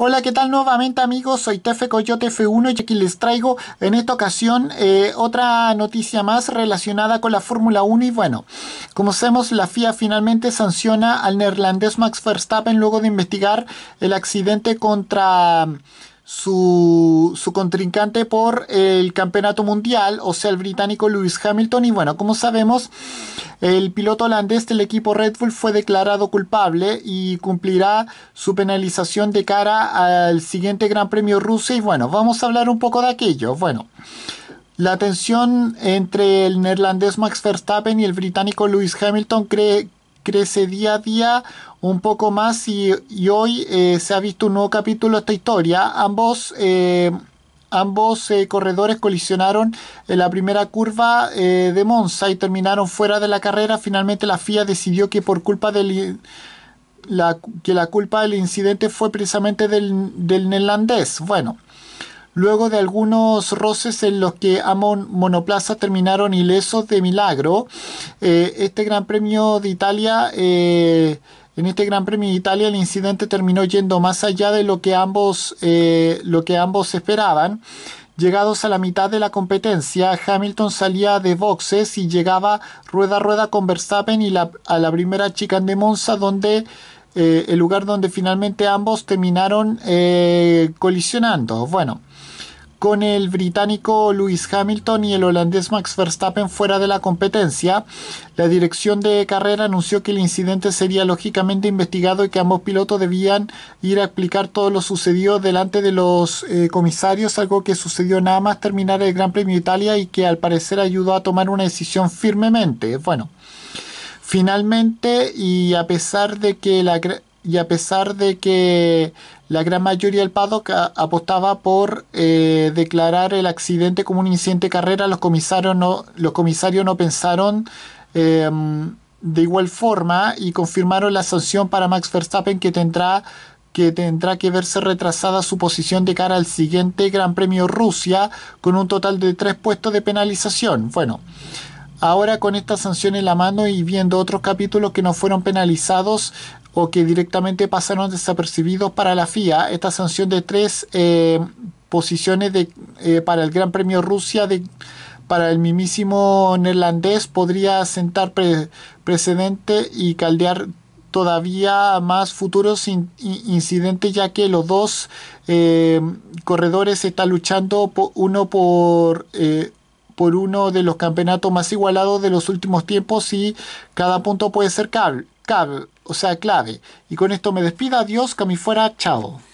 Hola, ¿qué tal nuevamente amigos? Soy Tefe Coyote F1 y aquí les traigo en esta ocasión eh, otra noticia más relacionada con la Fórmula 1 y bueno, como sabemos la FIA finalmente sanciona al neerlandés Max Verstappen luego de investigar el accidente contra su, su, contrincante por el campeonato mundial, o sea, el británico Lewis Hamilton. Y bueno, como sabemos, el piloto holandés del equipo Red Bull fue declarado culpable y cumplirá su penalización de cara al siguiente Gran Premio Rusia. Y bueno, vamos a hablar un poco de aquello. Bueno. La tensión entre el neerlandés Max Verstappen y el británico Lewis Hamilton cree, crece día a día un poco más y, hoy eh, se ha visto un nuevo capítulo de esta historia. Ambos, eh, ambos eh, corredores colisionaron en la primera curva de Monza y terminaron fuera de la carrera. Finalmente la FIA decidió que por culpa del... La, que la culpa del incidente fue precisamente del, del neerlandés. Bueno, luego de algunos roces en los que Amon Monoplaza terminaron ilesos de milagro. Eh, este Gran Premio de Italia... Eh, en este Gran Premio de Italia el incidente terminó yendo más allá de lo que ambos, eh, lo que ambos esperaban. Llegados a la mitad de la competencia, Hamilton salía de boxes y llegaba rueda a rueda con Verstappen y a la primera chicane de Monza, donde el lugar donde finalmente ambos terminaron colisionando. Bueno, con el británico Lewis Hamilton y el holandés Max Verstappen fuera de la competencia. La dirección de carrera anunció que el incidente sería lógicamente investigado y que ambos pilotos debían ir a explicar todo lo sucedido delante de los eh, comisarios, algo que sucedió nada más terminar el Gran Premio de Italia y que al parecer ayudó a tomar una decisión firmemente. Bueno, finalmente y a pesar de que la y a pesar de que la gran mayoría del paddock apostaba por eh, declarar el accidente como un incidente carrera, los comisarios no, pensaron em, de igual forma y confirmaron la sanción para Max Verstappen que tendrá que tendrá que verse retrasada su posición de cara al siguiente Gran Premio Rusia con un total de tres puestos de penalización. Bueno, ahora con esta sanción en la mano y viendo otros capítulos que no fueron penalizados o que directamente pasaron desapercibidos para la FIA, esta sanción de tres eh, posiciones de, eh, para el Gran Premio Rusia de, para el mismísimo neerlandés podría sentar precedente y caldear todavía más futuros incidentes ya que los dos eh, corredores están luchando uno por eh, por uno de los campeonatos más igualados de los últimos tiempos y cada punto puede ser cable, o sea, clave. Y con esto me despido, adiós, que fuera, chao.